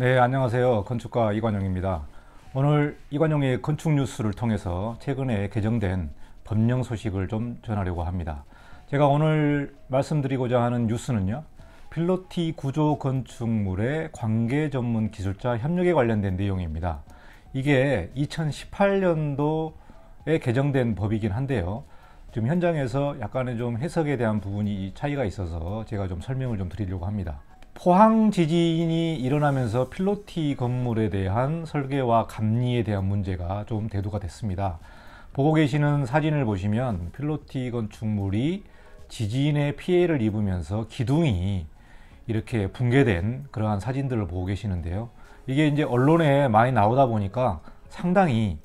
네, 안녕하세요. 건축가 이관용입니다. 오늘 이관용의 건축 뉴스를 통해서 최근에 개정된 법령 소식을 좀 전하려고 합니다. 제가 오늘 말씀드리고자 하는 뉴스는요. 필로티 구조 건축물의 관계 전문 기술자 협력에 관련된 내용입니다. 이게 2018년도에 개정된 법이긴 한데요. 지금 현장에서 약간의 좀 해석에 대한 부분이 차이가 있어서 제가 좀 설명을 좀 드리려고 합니다. 포항 지진이 일어나면서 필로티 건물에 대한 설계와 감리에 대한 문제가 좀 대두가 됐습니다. 보고 계시는 사진을 보시면 필로티 건축물이 지진의 피해를 입으면서 기둥이 이렇게 붕괴된 그러한 사진들을 보고 계시는데요. 이게 이제 언론에 많이 나오다 보니까 상당히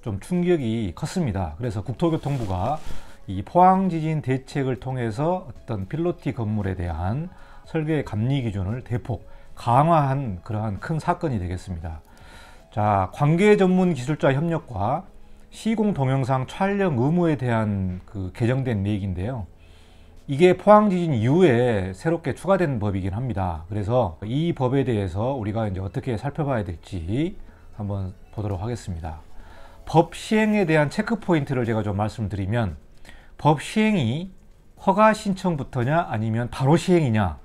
좀 충격이 컸습니다. 그래서 국토교통부가 이 포항 지진 대책을 통해서 어떤 필로티 건물에 대한 설계 감리 기준을 대폭 강화한 그러한 큰 사건이 되겠습니다. 자, 관계 전문 기술자 협력과 시공 동영상 촬영 의무에 대한 그 개정된 내용인데요. 이게 포항 지진 이후에 새롭게 추가된 법이긴 합니다. 그래서 이 법에 대해서 우리가 이제 어떻게 살펴봐야 될지 한번 보도록 하겠습니다. 법 시행에 대한 체크 포인트를 제가 좀 말씀드리면 법 시행이 허가 신청부터냐 아니면 바로 시행이냐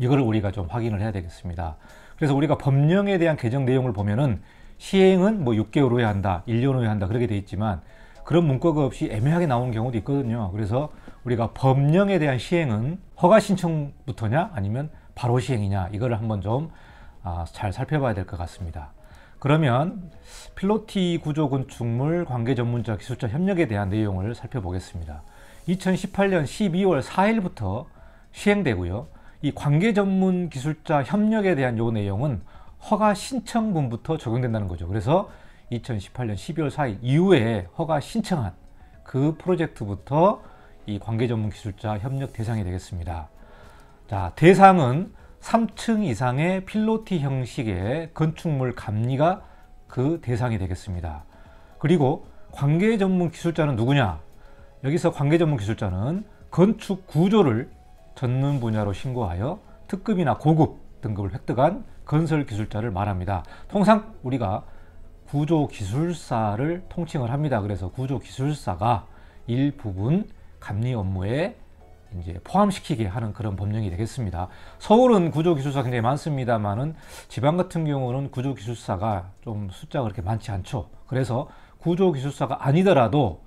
이걸 어. 우리가 좀 확인을 해야 되겠습니다. 그래서 우리가 법령에 대한 개정 내용을 보면은 시행은 뭐 6개월 후에 한다, 1년 후에 한다 그렇게 돼 있지만 그런 문구가 없이 애매하게 나오는 경우도 있거든요. 그래서 우리가 법령에 대한 시행은 허가 신청부터냐 아니면 바로 시행이냐 이거를 한번 좀잘 아, 살펴봐야 될 것 같습니다. 그러면 필로티 구조 건축물 관계 전문자 기술자 협력에 대한 내용을 살펴보겠습니다. 2018년 12월 4일부터 시행되고요. 이 관계 전문 기술자 협력에 대한 요 내용은 허가 신청분부터 적용된다는 거죠. 그래서 2018년 12월 4일 이후에 허가 신청한 그 프로젝트부터 이 관계 전문 기술자 협력 대상이 되겠습니다. 자, 대상은 3층 이상의 필로티 형식의 건축물 감리가 그 대상이 되겠습니다. 그리고 관계 전문 기술자는 누구냐? 여기서 관계 전문 기술자는 건축 구조를 전문 분야로 신고하여 특급이나 고급 등급을 획득한 건설 기술자를 말합니다. 통상 우리가 구조 기술사를 통칭을 합니다. 그래서 구조 기술사가 일부분 감리 업무에 이제 포함시키게 하는 그런 법령이 되겠습니다. 서울은 구조기술사 굉장히 많습니다만은 지방 같은 경우는 구조기술사가 좀 숫자가 그렇게 많지 않죠. 그래서 구조기술사가 아니더라도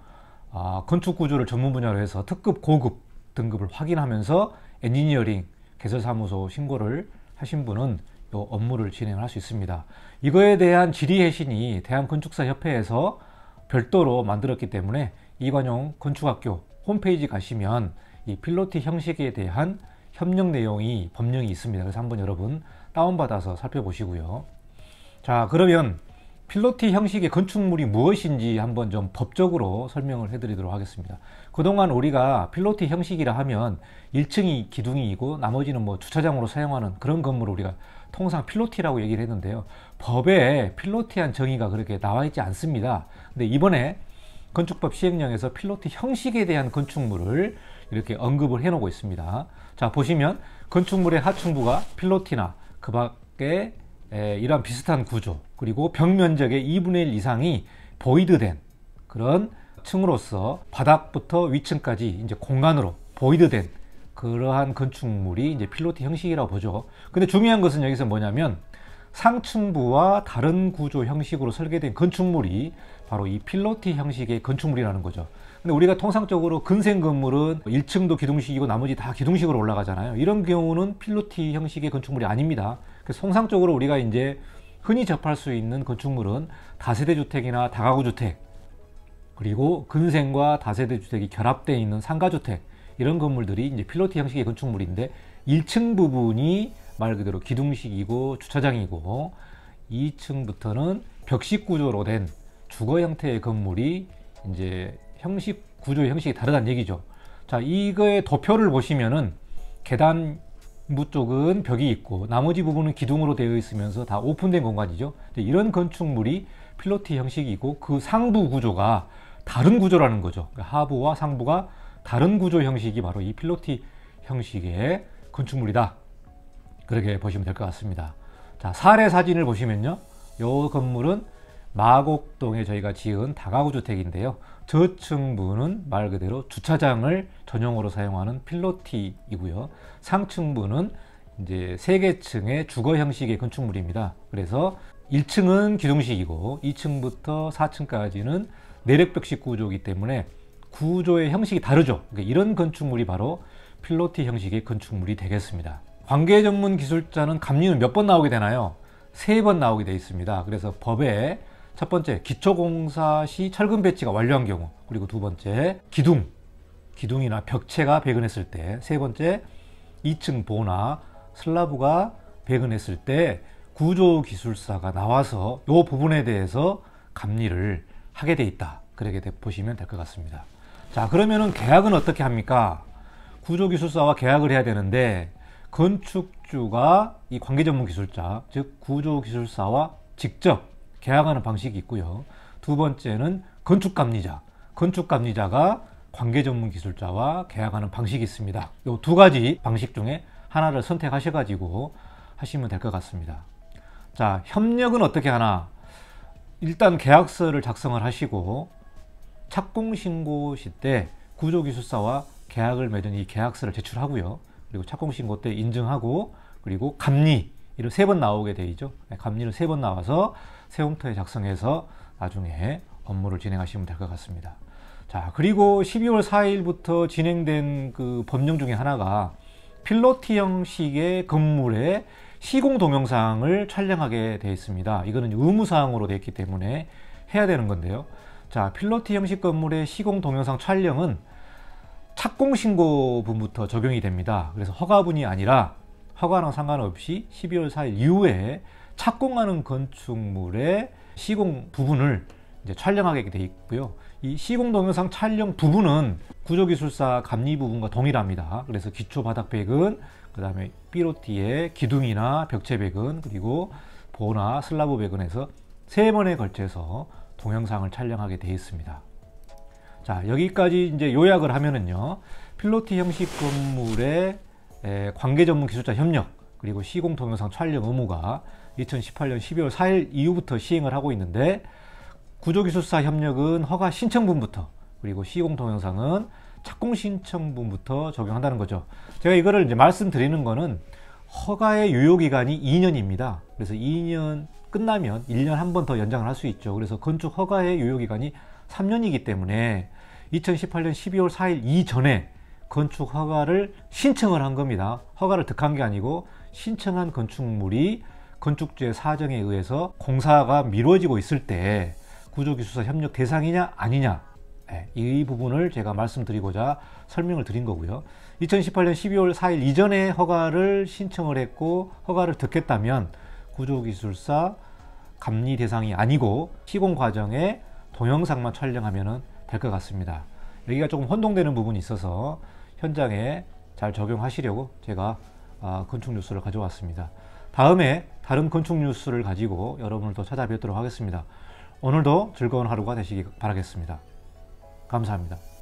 아, 건축구조를 전문 분야로 해서 특급, 고급 등급을 확인하면서 엔지니어링 개설사무소 신고를 하신 분은 이 업무를 진행할 수 있습니다. 이거에 대한 질의해신이 대한건축사협회에서 별도로 만들었기 때문에 이관용 건축학교 홈페이지 가시면 이 필로티 형식에 대한 협력 내용이 법령이 있습니다. 그래서 한번 여러분 다운받아서 살펴보시고요. 자 그러면 필로티 형식의 건축물이 무엇인지 한번 좀 법적으로 설명을 해드리도록 하겠습니다. 그동안 우리가 필로티 형식이라 하면 1층이 기둥이고 나머지는 뭐 주차장으로 사용하는 그런 건물을 우리가 통상 필로티라고 얘기를 했는데요. 법에 필로티한 정의가 그렇게 나와 있지 않습니다. 근데 이번에 건축법 시행령에서 필로티 형식에 대한 건축물을 이렇게 언급을 해 놓고 있습니다. 자, 보시면 건축물의 하층부가 필로티나 그 밖에 에, 예, 이런 비슷한 구조 그리고 벽 면적의 2분의 1 이상이 보이드된 그런 층으로서 바닥부터 위층까지 이제 공간으로 보이드된 그러한 건축물이 이제 필로티 형식이라고 보죠. 근데 중요한 것은 여기서 뭐냐면 상층부와 다른 구조 형식으로 설계된 건축물이 바로 이 필로티 형식의 건축물이라는 거죠. 근데 우리가 통상적으로 근생 건물은 1층도 뭐 기둥식이고 나머지 다 기둥식으로 올라가잖아요. 이런 경우는 필로티 형식의 건축물이 아닙니다. 그래서 통상적으로 우리가 이제 흔히 접할 수 있는 건축물은 다세대 주택이나 다가구 주택 그리고 근생과 다세대 주택이 결합되어 있는 상가주택 이런 건물들이 이제 필로티 형식의 건축물인데 1층 부분이 말 그대로 기둥식이고 주차장이고 2층부터는 벽식 구조로 된 주거 형태의 건물이 이제 형식 구조 형식이 다르다는 얘기죠. 자, 이거의 도표를 보시면은 계단부 쪽은 벽이 있고 나머지 부분은 기둥으로 되어 있으면서 다 오픈된 공간이죠. 이런 건축물이 필로티 형식이고 그 상부 구조가 다른 구조라는 거죠. 그러니까 하부와 상부가 다른 구조 형식이 바로 이 필로티 형식의 건축물이다. 그렇게 보시면 될 것 같습니다. 자, 사례 사진을 보시면요. 이 건물은 마곡동에 저희가 지은 다가구 주택인데요. 저층 부는말 그대로 주차장을 전용으로 사용하는 필로티이고요. 상층 부는 이제 세개 층의 주거 형식의 건축물입니다. 그래서 1층은 기둥식이고 2층부터 4층까지는 내력벽식 구조이기 때문에 구조의 형식이 다르죠. 그러니까 이런 건축물이 바로 필로티 형식의 건축물이 되겠습니다. 관계 전문 기술자는 감리는 몇 번 나오게 되나요? 세 번 나오게 돼 있습니다. 그래서 법에 첫 번째 기초공사 시 철근 배치가 완료한 경우 그리고 두 번째 기둥 기둥이나 벽체가 배근했을 때 세 번째 2층 보나 슬라브가 배근했을 때 구조기술사가 나와서 이 부분에 대해서 감리를 하게 돼 있다 그렇게 보시면 될 것 같습니다 자 그러면은 계약은 어떻게 합니까 구조기술사와 계약을 해야 되는데 건축주가 이 관계 전문 기술자, 즉 구조 기술사와 직접 계약하는 방식이 있고요. 두 번째는 건축 감리자, 건축 감리자가 관계 전문 기술자와 계약하는 방식이 있습니다. 이 두 가지 방식 중에 하나를 선택하셔 가지고 하시면 될 것 같습니다. 자, 협력은 어떻게 하나? 일단 계약서를 작성을 하시고 착공신고 시때 구조기술사와 계약을 맺은 이 계약서를 제출하고요. 그리고 착공신고 때 인증하고 그리고 감리 이런 세 번 나오게 되죠 네, 감리를 세 번 나와서 세움터에 작성해서 나중에 업무를 진행하시면 될 것 같습니다. 자 그리고 12월 4일부터 진행된 그 법령 중에 하나가 필로티 형식의 건물에 시공 동영상을 촬영하게 되어 있습니다. 이거는 의무사항으로 되어 있기 때문에 해야 되는 건데요. 자 필로티 형식 건물의 시공 동영상 촬영은 착공 신고분부터 적용이 됩니다. 그래서 허가분이 아니라 허가랑 상관없이 12월 4일 이후에 착공하는 건축물의 시공 부분을 이제 촬영하게 돼 있고요. 이 시공 동영상 촬영 부분은 구조기술사 감리 부분과 동일합니다. 그래서 기초 바닥백은 그 다음에 삐로띠의 기둥이나 벽체백은 그리고 보나 슬라브 백은에서 세 번에 걸쳐서 동영상을 촬영하게 되어 있습니다. 자, 여기까지 이제 요약을 하면은요. 필로티 형식 건물의 관계 전문 기술자 협력 그리고 시공 동영상 촬영 의무가 2018년 12월 4일 이후부터 시행을 하고 있는데 구조기술사 협력은 허가 신청분부터 그리고 시공 동영상은 착공 신청분부터 적용한다는 거죠. 제가 이거를 이제 말씀드리는 거는 허가의 유효기간이 2년입니다. 그래서 2년 끝나면 1년 한 번 더 연장을 할 수 있죠. 그래서 건축 허가의 유효기간이 3년이기 때문에 2018년 12월 4일 이전에 건축 허가를 신청을 한 겁니다. 허가를 득한 게 아니고 신청한 건축물이 건축주의 사정에 의해서 공사가 미뤄지고 있을 때 구조기술사 협력 대상이냐 아니냐 예, 이 부분을 제가 말씀드리고자 설명을 드린 거고요. 2018년 12월 4일 이전에 허가를 신청을 했고 허가를 듣겠다면 구조기술사 감리 대상이 아니고 시공 과정에 동영상만 촬영하면 될 것 같습니다. 여기가 조금 혼동되는 부분이 있어서 현장에 잘 적용하시려고 제가 아, 건축 뉴스를 가져왔습니다. 다음에 다른 건축 뉴스를 가지고 여러분을 또 찾아뵙도록 하겠습니다. 오늘도 즐거운 하루가 되시기 바라겠습니다. 감사합니다.